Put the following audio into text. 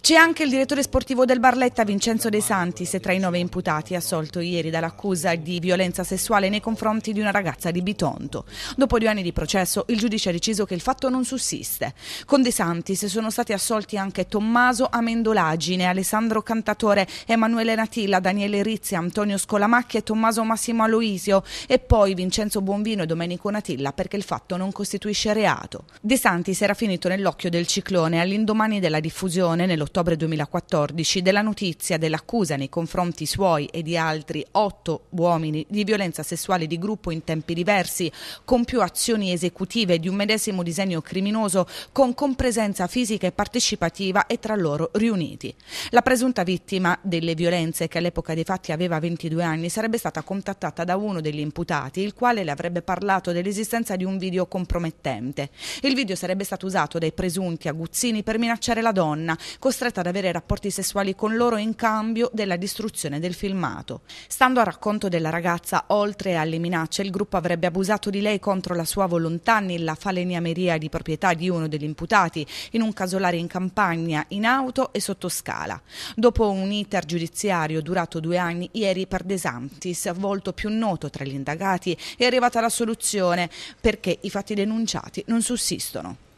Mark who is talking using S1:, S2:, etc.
S1: C'è anche il direttore sportivo del Barletta Vincenzo De Santis tra i nove imputati assolto ieri dall'accusa di violenza sessuale nei confronti di una ragazza di Bitonto. Dopo due anni di processo il giudice ha deciso che il fatto non sussiste. Con De Santis sono stati assolti anche Tommaso Amendolagine, Alessandro Cantatore, Emanuele Natilla, Daniele Rizzi, Antonio Scolamacchi e Tommaso Massimo Aloisio e poi Vincenzo Buonvino e Domenico Natilla perché il fatto non costituisce reato. De Santis era finito nell'occhio del ciclone all'indomani della diffusione Leone nell'ottobre 2014 della notizia dell'accusa nei confronti suoi e di altri otto uomini di violenza sessuale di gruppo in tempi diversi, con più azioni esecutive di un medesimo disegno criminoso con compresenza fisica e partecipativa e tra loro riuniti. La presunta vittima delle violenze, che all'epoca dei fatti aveva 22 anni, sarebbe stata contattata da uno degli imputati, il quale le avrebbe parlato dell'esistenza di un video compromettente. Il video sarebbe stato usato dai presunti aguzzini per minacciare la donna costretta ad avere rapporti sessuali con loro in cambio della distruzione del filmato. Stando al racconto della ragazza, oltre alle minacce, il gruppo avrebbe abusato di lei contro la sua volontà nella falegnameria di proprietà di uno degli imputati, in un casolare in campagna, in auto e sotto scala. Dopo un iter giudiziario durato due anni, ieri per De Santis, volto più noto tra gli indagati, è arrivata la soluzione perché i fatti denunciati non sussistono.